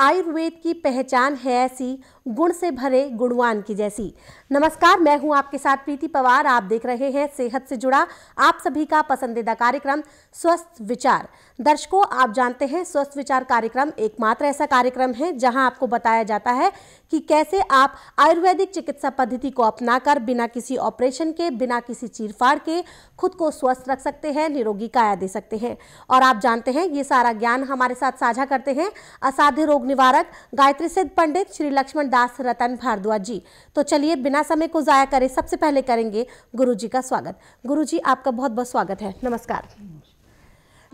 आयुर्वेद की पहचान है ऐसी गुण से भरे गुणवान की जैसी नमस्कार मैं हूं आपके साथ प्रीति पवार आप देख रहे हैं सेहत से जुड़ा आप सभी का पसंदीदा कार्यक्रम स्वस्थ विचार दर्शकों आप जानते हैं स्वस्थ विचार कार्यक्रम एकमात्र ऐसा कार्यक्रम है जहां आपको बताया जाता है कि कैसे आप आयुर्वेदिक चिकित्सा पद्धति को अपना बिना किसी ऑपरेशन के बिना किसी चीरफाड़ के खुद को स्वस्थ रख सकते हैं निरोगी काया दे सकते हैं और आप जानते हैं ये सारा ज्ञान हमारे साथ साझा करते हैं असाध्य रोग निवारक गायत्री सिद्ध पंडित श्री लक्ष्मण दास रतन भारद्वाज जी तो चलिए बिना समय को ज़ाया करें सबसे पहले करेंगे गुरु जी का स्वागत गुरु जी आपका बहुत बहुत स्वागत है नमस्कार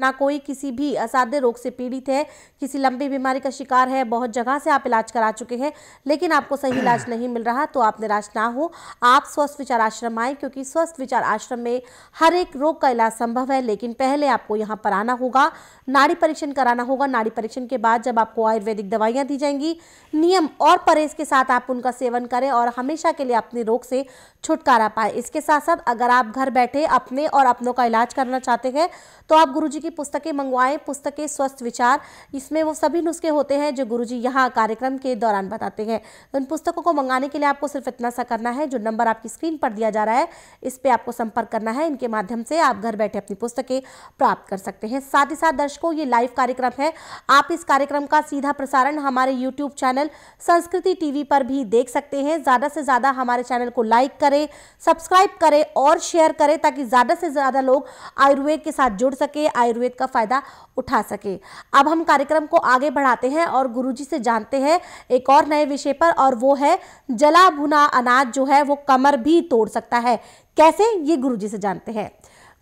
ना कोई किसी भी असाध्य रोग से पीड़ित है किसी लंबी बीमारी का शिकार है बहुत जगह से आप इलाज करा चुके हैं लेकिन आपको सही इलाज नहीं मिल रहा तो आप निराश ना हो आप स्वस्थ विचार आश्रम आए क्योंकि स्वस्थ विचार आश्रम में हर एक रोग का इलाज संभव है लेकिन पहले आपको यहाँ पर आना होगा नाड़ी परीक्षण कराना होगा नाड़ी परीक्षण के बाद जब आपको आयुर्वेदिक दवाइयाँ दी जाएंगी नियम और परहेज के साथ आप उनका सेवन करें और हमेशा के लिए अपने रोग से छुटकारा पाए इसके साथ साथ अगर आप घर बैठे अपने और अपनों का इलाज करना चाहते हैं तो आप गुरु जी की पुस्तकें मंगवाएं पुस्तकें स्वस्थ विचार इसमें वो सभी नुस्खे होते हैं जो गुरु जी यहाँ कार्यक्रम के दौरान बताते हैं उन पुस्तकों को मंगाने के लिए आपको सिर्फ इतना सा करना है जो नंबर आपकी स्क्रीन पर दिया जा रहा है इस पर आपको संपर्क करना है इनके माध्यम से आप घर बैठे अपनी पुस्तकें प्राप्त कर सकते हैं साथ ही साथ दर्शकों ये लाइव कार्यक्रम है आप इस कार्यक्रम का सीधा प्रसारण हमारे यूट्यूब चैनल संस्कृति टीवी पर भी देख सकते हैं ज़्यादा से ज़्यादा हमारे चैनल को लाइक करें सब्सक्राइब करें और शेयर करें ताकि ज़्यादा से ज़्यादा लोग आयुर्वेद के साथ जुड़ सके आयुर्वेद आयुर्वेद का फ़ायदा उठा सके अब हम कार्यक्रम को आगे बढ़ाते हैं और गुरुजी से जानते हैं एक और नए विषय पर और वो है जला भुना अनाज जो है वो कमर भी तोड़ सकता है कैसे ये गुरुजी से जानते हैं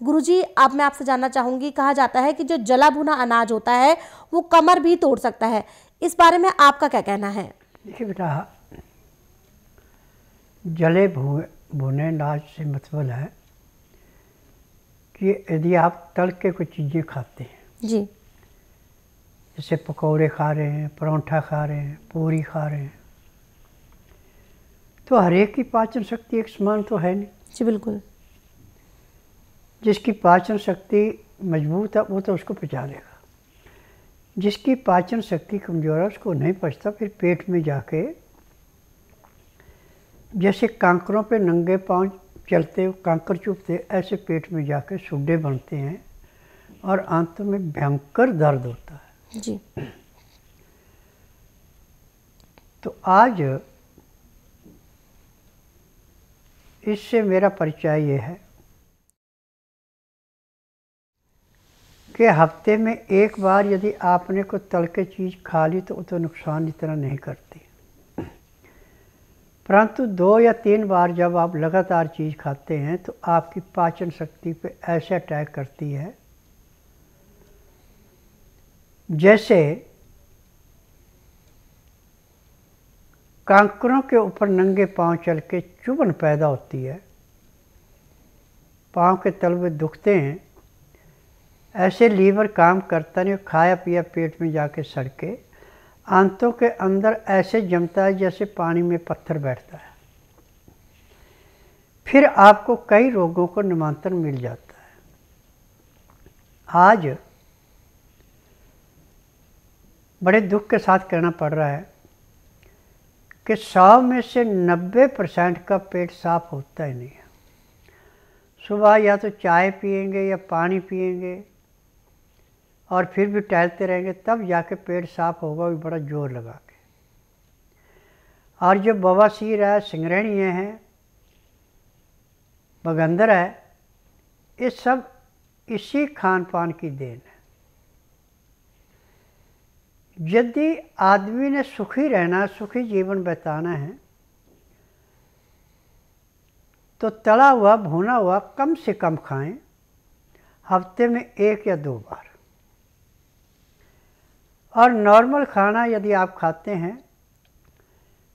गुरुजी अब मैं आपसे जानना चाहूंगी कहा जाता है कि जो जला भुना अनाज होता है वो कमर भी तोड़ सकता है इस बारे में आपका क्या कहना है देखिए बेटा जले भुने अनाज से मतलब है कि यदि आप तल के कुछ चीज़ें खाते हैं जी जैसे पकौड़े खा रहे हैं परौंठा खा रहे हैं पूरी खा रहे हैं तो हरेक की पाचन शक्ति एक समान तो है नहीं जी बिल्कुल जिसकी पाचन शक्ति मजबूत है वो तो उसको पचा लेगा जिसकी पाचन शक्ति कमज़ोर है उसको नहीं पचता फिर पेट में जाके जैसे कांकरों पे नंगे पाँव चलते कांकर चुभते ऐसे पेट में जाके सुडे बनते हैं और अंत में भयंकर दर्द होता है जी तो आज इससे मेरा परिचय ये है कि हफ्ते में एक बार यदि आपने कोई तल के चीज़ खा ली तो उतना नुकसान इतना नहीं करती परंतु दो या तीन बार जब आप लगातार चीज़ खाते हैं तो आपकी पाचन शक्ति पे ऐसे अटैक करती है जैसे कांकरों के ऊपर नंगे पांव चल के चुभन पैदा होती है पांव के तलवे दुखते हैं ऐसे लीवर काम करता नहीं खाया पिया पेट में जाके सड़के आंतों के अंदर ऐसे जमता है जैसे पानी में पत्थर बैठता है फिर आपको कई रोगों को निमंत्रण मिल जाता है आज बड़े दुख के साथ कहना पड़ रहा है कि सौ में से नब्बे परसेंट का पेट साफ होता ही नहीं है सुबह या तो चाय पियेंगे या पानी पियेंगे और फिर भी टहलते रहेंगे तब जाके पेट साफ होगा भी बड़ा जोर लगा के और जो बवासीर है सिंगरणीय हैं बगंदर है ये इस सब इसी खान पान की देन है यदि आदमी ने सुखी रहना सुखी जीवन बिताना है तो तला हुआ भुना हुआ कम से कम खाएं हफ्ते में एक या दो बार और नॉर्मल खाना यदि आप खाते हैं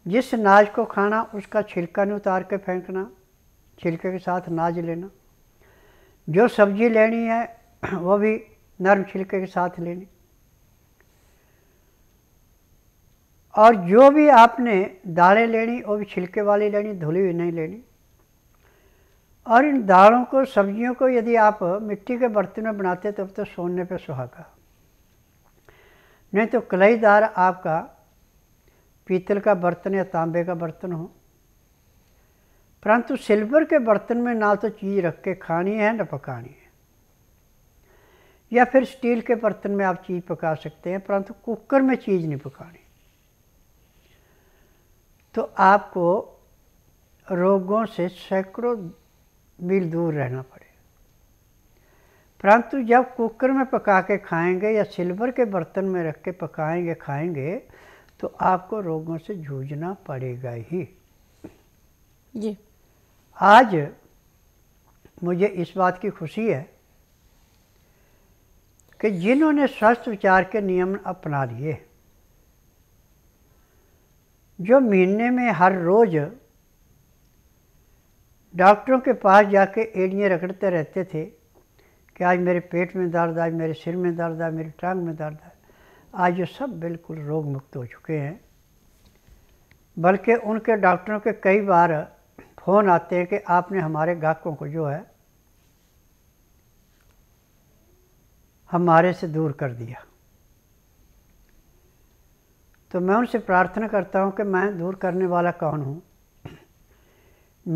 जिस नाज को खाना उसका छिलका नहीं उतार के फेंकना छिलके के साथ नाज लेना जो सब्जी लेनी है वो भी नरम छिलके के साथ लेनी और जो भी आपने दालें लेनी वो भी छिलके वाली लेनी धुली हुई नहीं लेनी और इन दालों को सब्जियों को यदि आप मिट्टी के बर्तन में बनाते तब तो, तो सोने पे सुहागा नहीं तो कलईदार आपका पीतल का बर्तन या तांबे का बर्तन हो परंतु सिल्वर के बर्तन में ना तो चीज़ रख के खानी है ना पकानी है या फिर स्टील के बर्तन में आप चीज़ पका सकते हैं परंतु कुकर में चीज़ नहीं पकानी तो आपको रोगों से सैकड़ों मील दूर रहना पड़ेगा परंतु जब कुकर में पका के खाएंगे या सिल्वर के बर्तन में रख के पकाएंगे खाएंगे तो आपको रोगों से जूझना पड़ेगा ही जी आज मुझे इस बात की खुशी है कि जिन्होंने स्वस्थ विचार के नियम अपना लिए जो महीने में हर रोज़ डॉक्टरों के पास जाके एड़ियाँ रगड़ते रहते थे कि आज मेरे पेट में दर्द आज मेरे सिर में दर्द है मेरी टांग में दर्द है आज ये सब बिल्कुल रोग मुक्त हो चुके हैं बल्कि उनके डॉक्टरों के कई बार फ़ोन आते हैं कि आपने हमारे गाहकों को जो है हमारे से दूर कर दिया तो मैं उनसे प्रार्थना करता हूँ कि मैं दूर करने वाला कौन हूँ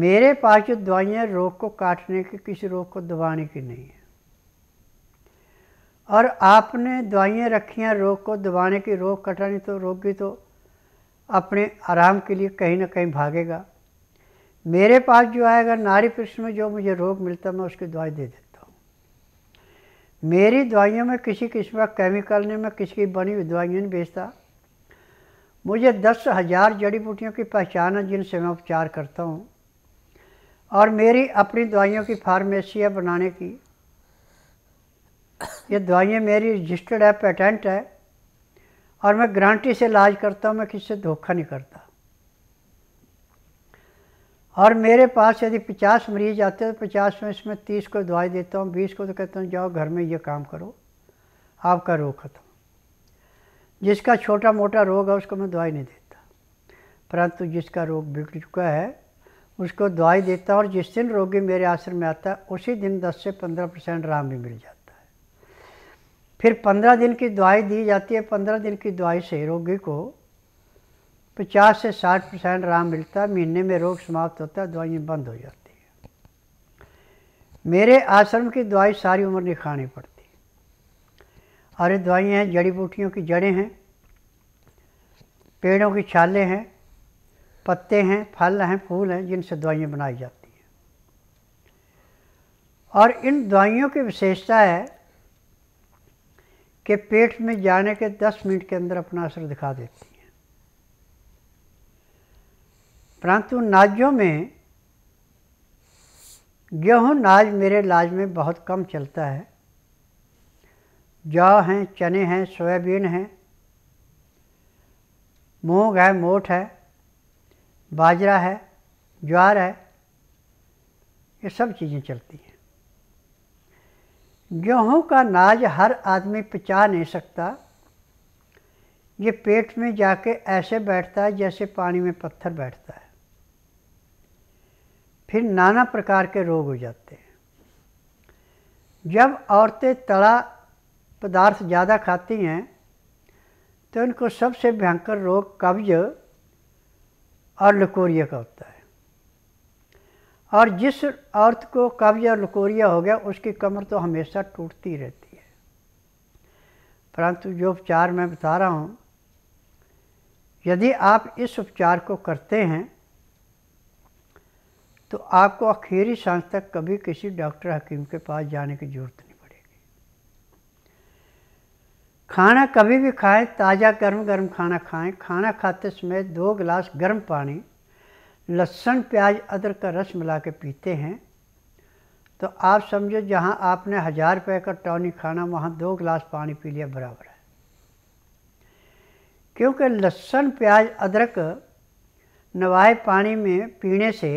मेरे पास जो दवाइयाँ रोग को काटने की किसी रोग को दबाने की नहीं है और आपने दवाइयाँ रखी हैं रोग को दबाने की रोग कटानी तो रोगी तो अपने आराम के लिए कहीं ना कहीं भागेगा मेरे पास जो आएगा नारी कृष्ण में जो मुझे रोग मिलता मैं उसकी दवाई दे देता हूँ मेरी दवाइयों में किसी किस्म का केमिकल नहीं मैं किसी की बनी हुई दवाइयाँ नहीं बेचता मुझे दस हज़ार जड़ी बूटियों की पहचान है जिनसे मैं उपचार करता हूँ और मेरी अपनी दवाइयों की फार्मेसियाँ बनाने की ये दवाइयाँ मेरी रजिस्टर्ड है पेटेंट है और मैं गारंटी से इलाज करता हूँ मैं किसी से धोखा नहीं करता और मेरे पास यदि पचास मरीज आते हैं तो पचास में इसमें तीस को दवाई देता हूँ बीस को तो कहता हूँ जाओ घर में ये काम करो आपका रोग ख़त्म जिसका छोटा मोटा रोग है उसको मैं दवाई नहीं देता परंतु जिसका रोग बिगड़ चुका है उसको दवाई देता और जिस दिन रोगी मेरे आश्रम में आता है उसी दिन 10 से 15 परसेंट आराम भी मिल जाता फिर पंद्रह दिन की दवाई दी जाती है पंद्रह दिन की दवाई से रोगी को पचास से साठ परसेंट आराम मिलता है महीने में रोग समाप्त होता है दवाइयाँ बंद हो जाती हैं मेरे आश्रम की दवाई सारी उम्र नहीं खानी पड़ती और ये दवाइयाँ हैं जड़ी बूटियों की जड़ें हैं पेड़ों की छाले हैं पत्ते हैं फल हैं फूल हैं जिनसे दवाइयाँ बनाई जाती हैं और इन दवाइयों की विशेषता है कि पेट में जाने के दस मिनट के अंदर अपना असर दिखा देती हैं परंतु नाजों में गेहूँ नाज मेरे लाज में बहुत कम चलता है जौ हैं चने हैं सोयाबीन हैं मूंग है मोठ है बाजरा है ज्वार है ये सब चीज़ें चलती हैं गेहूँ का नाज हर आदमी पचा नहीं सकता ये पेट में जाके ऐसे बैठता है जैसे पानी में पत्थर बैठता है फिर नाना प्रकार के रोग हो जाते हैं जब औरतें तड़ा पदार्थ ज़्यादा खाती हैं तो इनको सबसे भयंकर रोग कब्ज और लकोरिया का होता है और जिस औरत को कब्ज और लकोरिया हो गया उसकी कमर तो हमेशा टूटती रहती है परंतु जो उपचार मैं बता रहा हूँ यदि आप इस उपचार को करते हैं तो आपको आखिरी सांस तक कभी किसी डॉक्टर हकीम के पास जाने की ज़रूरत नहीं पड़ेगी खाना कभी भी खाएं ताज़ा गर्म गर्म खाना खाएं खाना खाते समय दो गिलास गर्म पानी लहसुन प्याज अदरक का रस मिला के पीते हैं तो आप समझो जहाँ आपने हज़ार रुपये का टॉनिक खाना वहाँ दो गिलास पानी पी लिया बराबर है क्योंकि लहसुन प्याज अदरक नवाए पानी में पीने से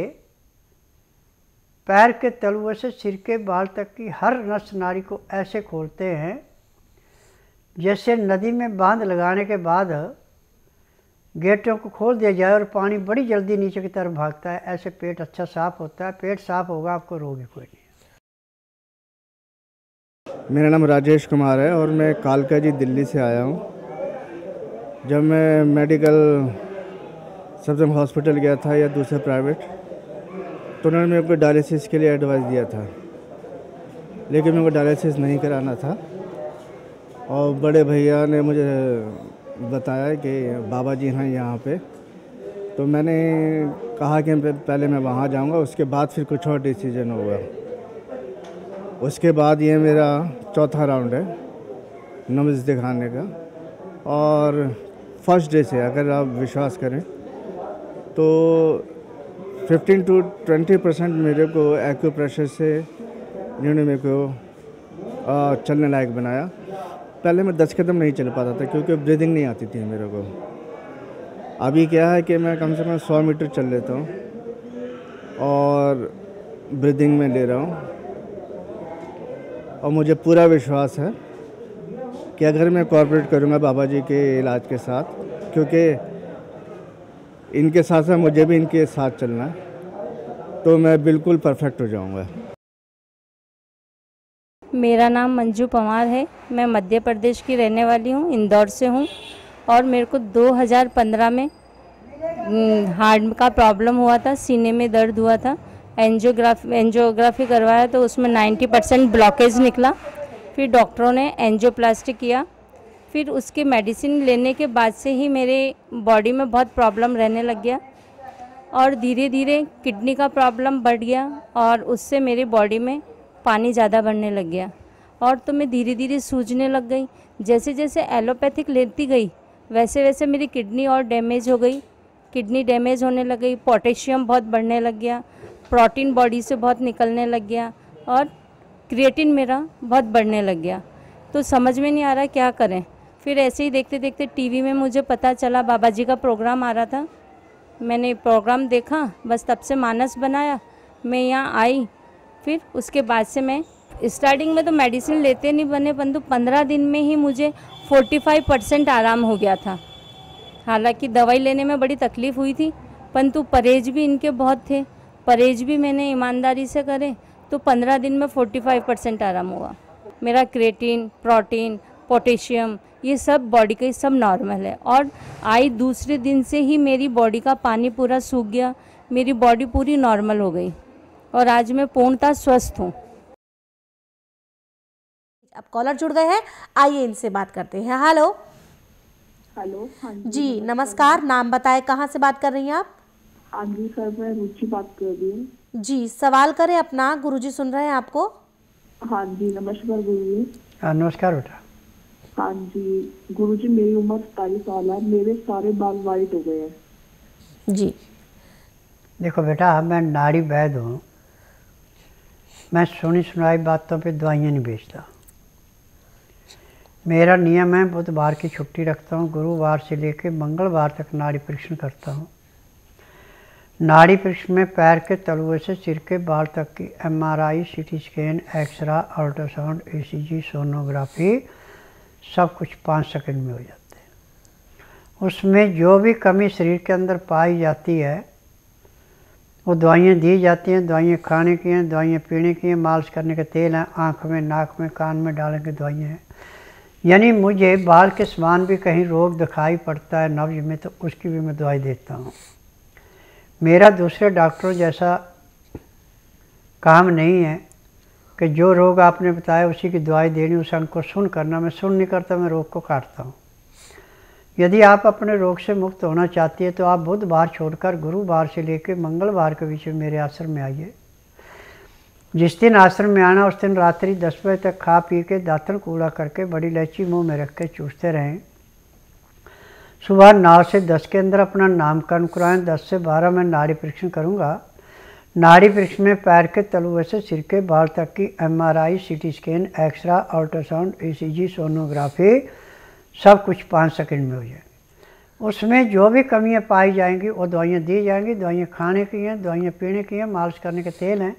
पैर के तलवे से सिर के बाल तक की हर नस नारी को ऐसे खोलते हैं जैसे नदी में बांध लगाने के बाद गेटों को खोल दिया जाए और पानी बड़ी जल्दी नीचे की तरफ भागता है ऐसे पेट अच्छा साफ होता है पेट साफ होगा आपको रोग ही कोई नहीं मेरा नाम राजेश कुमार है और मैं कालका जी दिल्ली से आया हूँ जब मैं मेडिकल सबजम हॉस्पिटल गया था या दूसरा प्राइवेट तो उन्होंने मेरे को डायलिसिस के लिए एडवाइस दिया था लेकिन मेरे को डायलिसिस नहीं कराना था और बड़े भैया ने मुझे बताया कि बाबा जी हैं यहाँ पे तो मैंने कहा कि पहले मैं वहाँ जाऊँगा उसके बाद फिर कुछ और डिसीजन होगा उसके बाद ये मेरा चौथा राउंड है नमज दिखाने का और फर्स्ट डे से अगर आप विश्वास करें तो 15 टू 20 परसेंट मेरे को एक्यूप्रेशर से इन्होंने मेरे को चलने लायक बनाया पहले मैं दस कदम नहीं चल पाता था क्योंकि ब्रीदिंग नहीं आती थी मेरे को अभी क्या है कि मैं कम से कम सौ मीटर चल लेता हूँ और ब्रीदिंग में ले रहा हूँ और मुझे पूरा विश्वास है कि अगर मैं कॉर्पोरेट करूँगा बाबा जी के इलाज के साथ क्योंकि इनके साथ साथ मुझे भी इनके साथ चलना है तो मैं बिल्कुल परफेक्ट हो जाऊँगा मेरा नाम मंजू पंवार है मैं मध्य प्रदेश की रहने वाली हूँ इंदौर से हूँ और मेरे को 2015 में हम्म, हार्ट का प्रॉब्लम हुआ था सीने में दर्द हुआ था एनजियोग्राफी एनजियोग्राफी करवाया तो उसमें 90 परसेंट ब्लॉकेज निकला फिर डॉक्टरों ने एनजियोप्लास्टिक किया फिर उसके मेडिसिन लेने के बाद से ही मेरे बॉडी में बहुत प्रॉब्लम रहने लग गया और धीरे धीरे किडनी का प्रॉब्लम बढ़ गया और उससे मेरी बॉडी में पानी ज़्यादा बढ़ने लग गया और तो मैं धीरे धीरे सूझने लग गई जैसे जैसे एलोपैथिक लेती गई वैसे वैसे मेरी किडनी और डैमेज हो गई किडनी डैमेज होने लग गई पोटेशियम बहुत बढ़ने लग गया प्रोटीन बॉडी से बहुत निकलने लग गया और क्रिएटिन मेरा बहुत बढ़ने लग गया तो समझ में नहीं आ रहा क्या करें फिर ऐसे ही देखते देखते टीवी में मुझे पता चला बाबा जी का प्रोग्राम आ रहा था मैंने प्रोग्राम देखा बस तब से मानस बनाया मैं यहाँ आई फिर उसके बाद से मैं स्टार्टिंग में तो मेडिसिन लेते नहीं बने परंतु पंद्रह दिन में ही मुझे फोर्टी फाइव परसेंट आराम हो गया था हालांकि दवाई लेने में बड़ी तकलीफ़ हुई थी परंतु परहेज भी इनके बहुत थे परहेज भी मैंने ईमानदारी से करे तो पंद्रह दिन में फोर्टी फाइव परसेंट आराम हुआ मेरा क्रेटीन प्रोटीन पोटेशियम ये सब बॉडी का सब नॉर्मल है और आई दूसरे दिन से ही मेरी बॉडी का पानी पूरा सूख गया मेरी बॉडी पूरी नॉर्मल हो गई और आज मैं पूर्णता स्वस्थ हूँ अब कॉलर जुड़ गए हैं आइए इनसे बात करते हैं हेलो हेलो हाँ जी नमस्कार नाम बताएं कहाँ से बात कर रही हैं आप हाँ जी सर मैं रुचि बात कर रही हूँ जी सवाल करें अपना गुरुजी सुन रहे हैं आपको हाँ जी नमस्कार गुरु जी हाँ, नमस्कार बेटा हाँ जी गुरु जी मेरी उम्र सताईस साल है मेरे सारे बाल वाइट हो गए हैं जी देखो बेटा मैं नाड़ी वैद हूँ मैं सुनी सुनाई बातों पे दवाइयाँ नहीं बेचता मेरा नियम है बुधवार की छुट्टी रखता हूँ गुरुवार से लेकर मंगलवार तक नाड़ी परीक्षण करता हूँ नाड़ी परीक्षण में पैर के तलुए से सिर के बाल तक की MRI, CT scan X ray ultrasound G sonography सब कुछ पाँच सेकंड में हो जाते हैं उसमें जो भी कमी शरीर के अंदर पाई जाती है वो दवाइयाँ दी जाती हैं दवाइयाँ खाने की हैं दवाइयाँ पीने की हैं मालिश करने के तेल हैं आँख में नाक में कान में डालने की दवाइयाँ हैं यानी मुझे बाल के समान भी कहीं रोग दिखाई पड़ता है नब्ज में तो उसकी भी मैं दवाई देता हूँ मेरा दूसरे डॉक्टरों जैसा काम नहीं है कि जो रोग आपने बताया उसी की दवाई देनी उस अंग को सुन करना मैं सुन नहीं करता मैं रोग को काटता हूँ यदि आप अपने रोग से मुक्त होना चाहती है तो आप बुधवार छोड़कर गुरुवार से लेकर मंगलवार के बीच में मेरे आश्रम में आइए जिस दिन आश्रम में आना उस दिन रात्रि दस बजे तक खा पी के दातन कूड़ा करके बड़ी इलायची मुंह में रख के चूसते रहें सुबह नौ से दस के अंदर अपना नामकरण कराएं दस से बारह में नाड़ी परीक्षण करूँगा नाड़ी परीक्षण में पैर के तलुए से सिर के बाल तक की M R I C T scan X ray ultrasound C G sonography सब कुछ पाँच सेकंड में हो जाए उसमें जो भी कमियां पाई जाएंगी वो दवाइयाँ दी जाएंगी दवाइयाँ खाने की हैं दवाइयाँ पीने की हैं मालिश करने के तेल हैं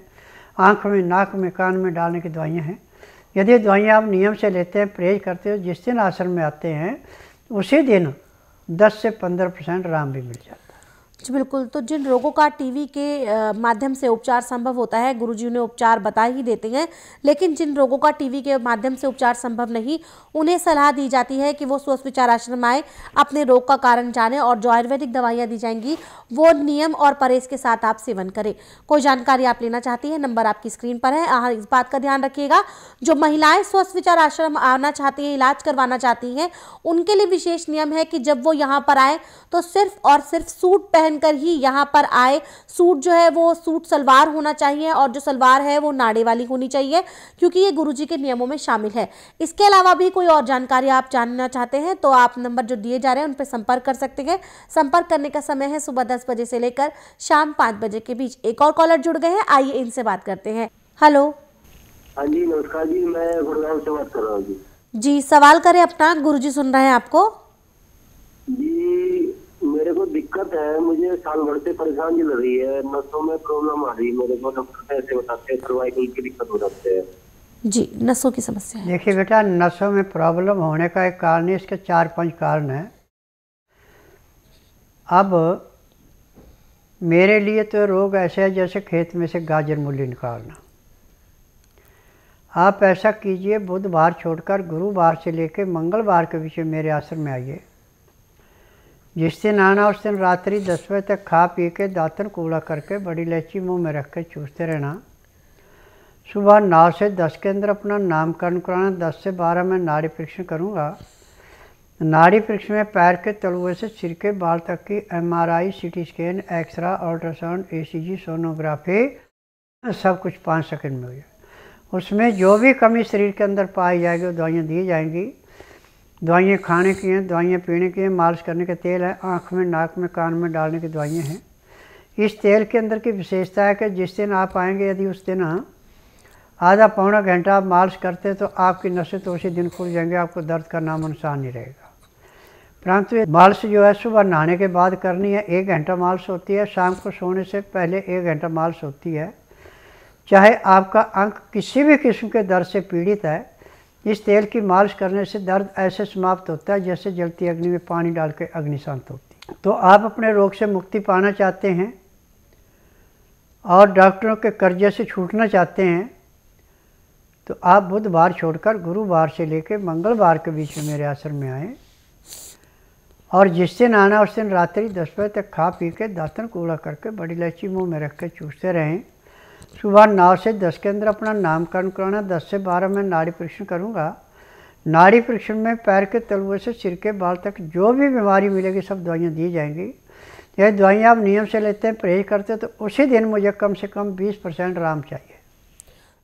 आँख में नाक में कान में डालने की दवाइयाँ हैं यदि दवाइयाँ आप नियम से लेते हैं परहेज करते हो जिस दिन आश्रम में आते हैं उसी दिन दस से पंद्रह परसेंट आराम भी मिल जाता है जी बिल्कुल तो जिन रोगों का टीवी के माध्यम से उपचार संभव होता है गुरुजी उन्हें उपचार बता ही देते हैं लेकिन जिन रोगों का टीवी के माध्यम से उपचार संभव नहीं उन्हें सलाह दी जाती है कि वो स्वस्थ विचार आश्रम आए अपने रोग का कारण जाने और जो आयुर्वेदिक दवाइयाँ दी जाएंगी वो नियम और परहेज के साथ आप सेवन करें कोई जानकारी आप लेना चाहती है नंबर आपकी स्क्रीन पर है इस बात का ध्यान रखिएगा जो महिलाएं स्वस्थ विचार आश्रम आना चाहती हैं इलाज करवाना चाहती हैं उनके लिए विशेष नियम है कि जब वो यहाँ पर आए तो सिर्फ और सिर्फ सूट पहन पहनकर ही यहाँ पर आए सूट जो है वो सूट सलवार होना चाहिए और जो सलवार है वो नाड़े वाली होनी चाहिए क्योंकि ये गुरु के नियमों में शामिल है इसके अलावा भी कोई और जानकारी आप जानना चाहते हैं तो आप नंबर जो दिए जा रहे हैं उन पर संपर्क कर सकते हैं संपर्क करने का समय है सुबह दस बजे से लेकर शाम पाँच बजे के बीच एक और कॉलर जुड़ गए हैं आइए इनसे बात करते हैं हेलो हाँ जी नमस्कार जी मैं गुड़गांव से बात कर रहा हूँ जी जी सवाल करें अपना गुरुजी सुन रहे हैं आपको दिक्कत है मुझे साल भर से परेशान परेशानी लग रही है नसों में प्रॉब्लम आ रही है मेरे को डॉक्टर ऐसे बताते हैं सर्वाइकल की दिक्कत हो जाती है जी नसों की समस्या है देखिए बेटा नसों में प्रॉब्लम होने का एक कारण इसके चार पांच कारण हैं अब मेरे लिए तो रोग ऐसे है जैसे खेत में से गाजर मूली निकालना आप ऐसा कीजिए बुधवार छोड़कर गुरुवार से लेकर मंगलवार के विषय मेरे आश्रम में आइए जिससे नहाना उस दिन रात्रि दस बजे तक खा पी के दातन कूड़ा करके बड़ी इलायची मुंह में रख के चूसते रहना सुबह नौ से दस के अंदर अपना नामकरण कराना दस से बारह में नाड़ी परीक्षण करूँगा नाड़ी परीक्षण में पैर के तलुए से सिर के बाल तक की M R I C T scan X ray ultrasound A C G sonography सब कुछ पाँच सेकेंड में हो जाए उसमें जो भी कमी शरीर के अंदर पाई जाएगी वो दवाइयाँ दी जाएंगी दवाइयाँ खाने की हैं दवाइयाँ पीने की हैं मालिश करने का तेल है आँख में नाक में कान में डालने की दवाइयाँ हैं इस तेल के अंदर की विशेषता है कि जिस दिन आप आएंगे यदि उस दिन हाँ, आधा पौना घंटा आप मालिश करते हैं तो आपकी नशे तो उसी दिन खुल जाएंगे आपको दर्द का नाम अनुसार नहीं रहेगा परंतु ये मालिश जो है सुबह नहाने के बाद करनी है एक घंटा मालिश होती है शाम को सोने से पहले एक घंटा मालिश होती है चाहे आपका अंक किसी भी किस्म के दर्द से पीड़ित है इस तेल की मालिश करने से दर्द ऐसे समाप्त होता है जैसे जलती अग्नि में पानी डाल के अग्नि शांत होती तो आप अपने रोग से मुक्ति पाना चाहते हैं और डॉक्टरों के कर्जे से छूटना चाहते हैं तो आप बुधवार छोड़कर गुरुवार से लेकर मंगलवार के बीच में मेरे आश्रम में आएँ और जिस दिन आना उस दिन रात्रि दस बजे तक खा पी के दातन कूड़ा करके बड़ी इलायची मुँह में रख के चूसते रहें सुबह नौ से दस के अंदर अपना नामकरण कराना दस से बारह मैं नाड़ी परीक्षण करूँगा नाड़ी परीक्षण में पैर के तलुए से सिर के बाल तक जो भी बीमारी मिलेगी सब दवाइयाँ दी जाएंगी यदि दवाइयाँ आप नियम से लेते हैं परहेज करते हैं तो उसी दिन मुझे कम से कम बीस परसेंट आराम चाहिए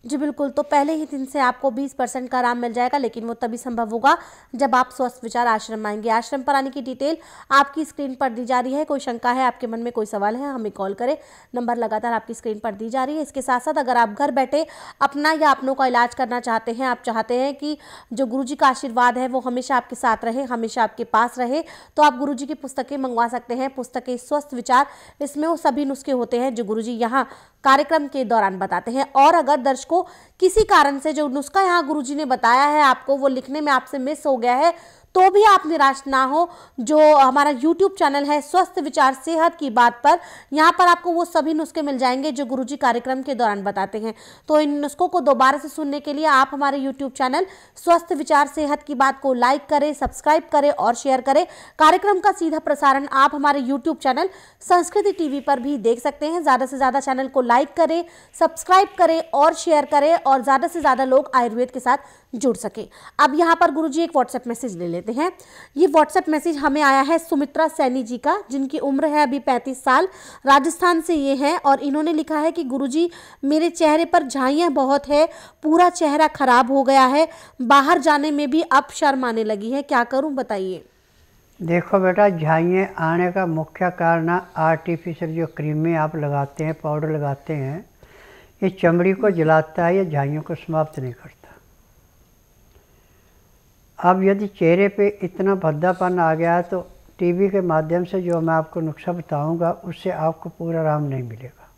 जी बिल्कुल तो पहले ही दिन से आपको 20 परसेंट का आराम मिल जाएगा लेकिन वो तभी संभव होगा जब आप स्वस्थ विचार आश्रम आएंगे आश्रम पर आने की डिटेल आपकी स्क्रीन पर दी जा रही है कोई शंका है आपके मन में कोई सवाल है हमें कॉल करें नंबर लगातार आपकी स्क्रीन पर दी जा रही है इसके साथ साथ अगर आप घर बैठे अपना या अपनों का इलाज करना चाहते हैं आप चाहते हैं कि जो गुरु का आशीर्वाद है वो हमेशा आपके साथ रहे हमेशा आपके पास रहे तो आप गुरु की पुस्तकें मंगवा सकते हैं पुस्तकें स्वस्थ विचार इसमें वो सभी नुस्खे होते हैं जो गुरु जी यहाँ कार्यक्रम के दौरान बताते हैं और अगर दर्शकों किसी कारण से जो नुस्खा यहाँ गुरुजी ने बताया है आपको वो लिखने में आपसे मिस हो गया है तो भी आप निराश ना हो जो हमारा यूट्यूब चैनल है स्वस्थ विचार सेहत की बात पर यहाँ पर आपको वो सभी नुस्खे मिल जाएंगे जो गुरु कार्यक्रम के दौरान बताते हैं तो इन नुस्खों को दोबारा से सुनने के लिए आप हमारे यूट्यूब चैनल स्वस्थ विचार सेहत की बात को लाइक करें सब्सक्राइब करें और शेयर करें कार्यक्रम का सीधा प्रसारण आप हमारे यूट्यूब चैनल संस्कृति टीवी पर भी देख सकते हैं ज़्यादा से ज़्यादा चैनल को लाइक करें सब्सक्राइब करें और शेयर करें और ज़्यादा से ज़्यादा लोग आयुर्वेद के साथ जुड़ सकें अब यहाँ पर गुरु जी एक व्हाट्सएप मैसेज ले लेते लेते हैं ये व्हाट्सएप मैसेज हमें आया है सुमित्रा सैनी जी का जिनकी उम्र है अभी पैंतीस साल राजस्थान से ये हैं और इन्होंने लिखा है कि गुरुजी मेरे चेहरे पर झाइयाँ बहुत है पूरा चेहरा खराब हो गया है बाहर जाने में भी अब शर्म आने लगी है क्या करूँ बताइए देखो बेटा झाइयाँ आने का मुख्य कारण आर्टिफिशियल जो क्रीमें आप लगाते हैं पाउडर लगाते हैं ये चमड़ी को जलाता है या झाइयों को समाप्त नहीं करता अब यदि चेहरे पे इतना भद्दापन आ गया तो टीवी के माध्यम से जो मैं आपको नुस्खा बताऊंगा उससे आपको पूरा आराम नहीं मिलेगा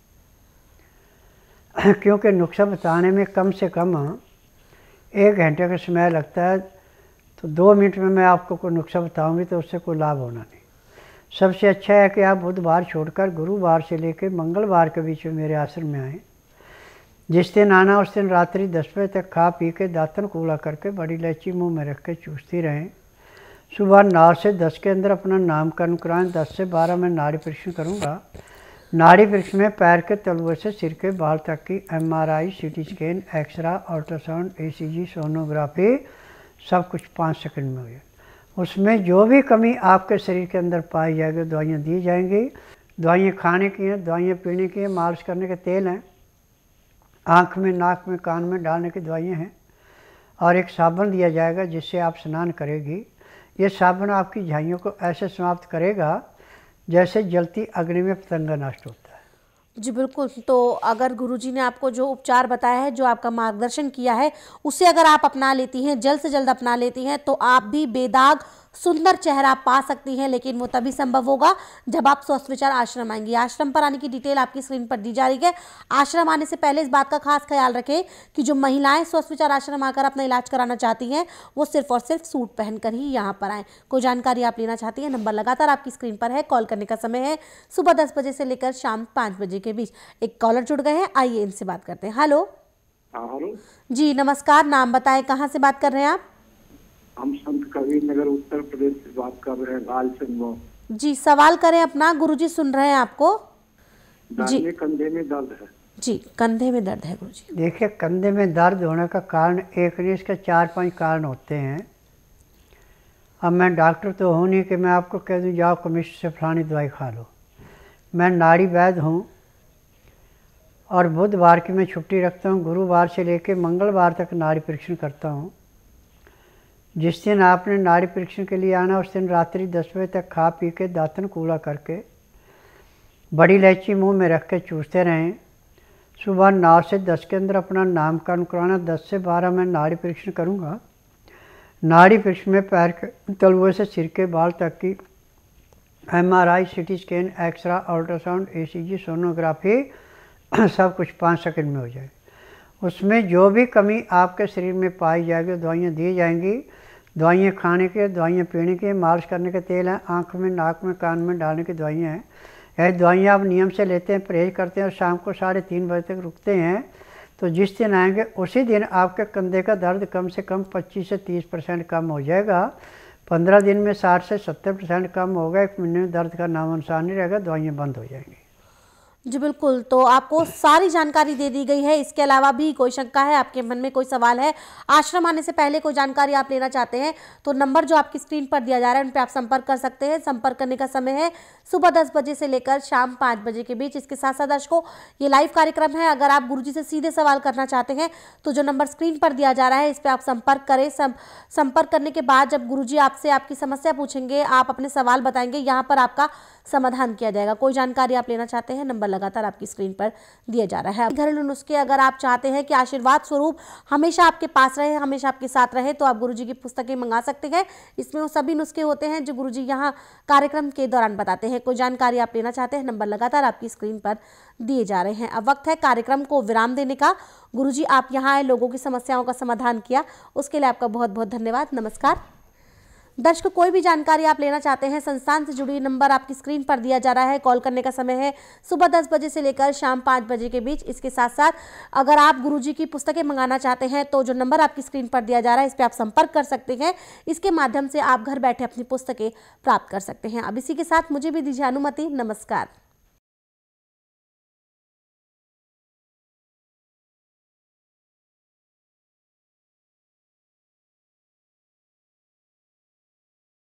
क्योंकि नुस्खा बताने में कम से कम एक घंटे का समय लगता है तो दो मिनट में मैं आपको कोई नुस्खा बताऊंगी तो उससे कोई लाभ होना नहीं सबसे अच्छा है कि आप बुधवार छोड़कर गुरुवार से लेकर मंगलवार के बीच में मेरे आश्रम में आएँ जिस दिन आना उस दिन रात्रि दस बजे तक खा पी के दातन कूला करके बड़ी इलायची मुंह में रख के चूसती रहें सुबह नौ से दस के अंदर अपना नामकरण कराएं दस से बारह में नाड़ी परीक्षण करूँगा नाड़ी परीक्षण में पैर के तलुए से सिर के बाल तक की M R I C T scan X ray ultrasound A C G sonography सब कुछ पाँच सेकेंड में हुई उसमें जो भी कमी आपके शरीर के अंदर पाई जाएगी दवाइयाँ दी जाएंगी दवाइयाँ खाने की हैं दवाइयाँ पीने की हैं मालिश करने के तेल हैं आँख में नाक में कान में डालने की दवाइयाँ हैं और एक साबुन दिया जाएगा जिससे आप स्नान करेगी ये साबुन आपकी झाइयों को ऐसे समाप्त करेगा जैसे जलती अग्नि में पतंगा नष्ट होता है जी बिल्कुल तो अगर गुरुजी ने आपको जो उपचार बताया है जो आपका मार्गदर्शन किया है उसे अगर आप अपना लेती हैं जल्द से जल्द अपना लेती हैं तो आप भी बेदाग सुंदर चेहरा पा सकती हैं लेकिन वो तभी संभव होगा जब आप स्वस्थ विचार आश्रम आएंगे आश्रम पर आने की डिटेल आपकी स्क्रीन पर दी जा रही है आश्रम आने से पहले इस बात का खास ख्याल रखें कि जो महिलाएं स्वस्थ विचार आश्रम आकर अपना इलाज कराना चाहती हैं वो सिर्फ और सिर्फ सूट पहनकर ही यहाँ पर आए कोई जानकारी आप लेना चाहती है नंबर लगातार आपकी स्क्रीन पर है कॉल करने का समय है सुबह दस बजे से लेकर शाम पाँच बजे के बीच एक कॉलर जुड़ गए हैं आइए इनसे बात करते हैं हेलो हाँ, हेलो जी नमस्कार नाम बताए कहाँ से बात कर रहे हैं आप हम संत कबीर नगर उत्तर प्रदेश से बात कर रहे हैं लाल सिंह जी सवाल करें अपना गुरुजी सुन रहे हैं आपको जी कंधे में दर्द है जी कंधे में दर्द है गुरु जी देखिए कंधे में दर्द होने का कारण एक नहीं इसके चार पांच कारण होते हैं अब मैं डॉक्टर तो हूँ नहीं कि मैं आपको कह दूँ जाओ कमिश से फलानी दवाई खा लो मैं नाड़ी वैद हूँ और बुधवार की मैं छुट्टी रखता हूँ गुरुवार से लेकर मंगलवार तक नाड़ी परीक्षण करता हूँ जिस दिन आपने नाड़ी परीक्षण के लिए आना उस दिन रात्रि दस बजे तक खा पी के दातन कूड़ा करके बड़ी इलायची मुंह में रख के चूसते रहें सुबह नौ से दस के अंदर अपना नामकरण कराना दस से बारह में नाड़ी परीक्षण करूँगा नाड़ी परीक्षण में पैर के तलुए से सिर के बाल तक की M R I C T scan X ray ultrasound A C G sonography सब कुछ पाँच सेकेंड में हो जाए उसमें जो भी कमी आपके शरीर में पाई जाएगी दवाइयाँ दी जाएंगी दवाइयाँ खाने के दवाइयाँ पीने के मालिश करने के तेल हैं आँख में नाक में कान में डालने की दवाइयाँ हैं यह दवाइयाँ आप नियम से लेते हैं परहेज करते हैं और शाम को साढ़े तीन बजे तक रुकते हैं तो जिस दिन आएंगे उसी दिन आपके कंधे का दर्द कम से कम 25 से 30 परसेंट कम हो जाएगा 15 दिन में 60 से 70 परसेंट कम होगा एक महीने में दर्द का नाम अनुसार नहीं रहेगा दवाइयाँ बंद हो जाएंगी जी बिल्कुल तो आपको सारी जानकारी दे दी गई है इसके अलावा भी कोई शंका है आपके मन में कोई सवाल है आश्रम आने से पहले कोई जानकारी आप लेना चाहते हैं तो नंबर जो आपकी स्क्रीन पर दिया जा रहा है उन पर आप संपर्क कर सकते हैं संपर्क करने का समय है सुबह दस बजे से लेकर शाम पाँच बजे के बीच इसके साथ साथ दर्शकों ये लाइव कार्यक्रम है अगर आप गुरु से सीधे सवाल करना चाहते हैं तो जो नंबर स्क्रीन पर दिया जा रहा है इस पर आप संपर्क करें संपर्क करने के बाद जब गुरु आपसे आपकी समस्या पूछेंगे आप अपने सवाल बताएंगे यहाँ पर आपका समाधान किया जाएगा कोई जानकारी आप लेना चाहते हैं नंबर लगातार आपकी स्क्रीन पर दिया जा रहा है घरेलू नुस्खे अगर आप चाहते हैं कि आशीर्वाद स्वरूप हमेशा आपके पास रहे हमेशा आपके साथ रहे तो आप गुरु की पुस्तकें मंगा सकते हैं इसमें वो सभी नुस्खे होते हैं जो गुरु जी यहाँ कार्यक्रम के दौरान बताते हैं कोई जानकारी आप लेना चाहते हैं नंबर लगातार आपकी स्क्रीन पर दिए जा रहे हैं अब वक्त है कार्यक्रम को विराम देने का गुरुजी आप यहाँ आए लोगों की समस्याओं का समाधान किया उसके लिए आपका बहुत बहुत धन्यवाद नमस्कार दर्शक कोई भी जानकारी आप लेना चाहते हैं संस्थान से जुड़ी नंबर आपकी स्क्रीन पर दिया जा रहा है कॉल करने का समय है सुबह दस बजे से लेकर शाम पाँच बजे के बीच इसके साथ साथ अगर आप गुरु जी की पुस्तकें मंगाना चाहते हैं तो जो नंबर आपकी स्क्रीन पर दिया जा रहा है इस पर आप संपर्क कर सकते हैं इसके माध्यम से आप घर बैठे अपनी पुस्तकें प्राप्त कर सकते हैं अब इसी के साथ मुझे भी दीजिए अनुमति नमस्कार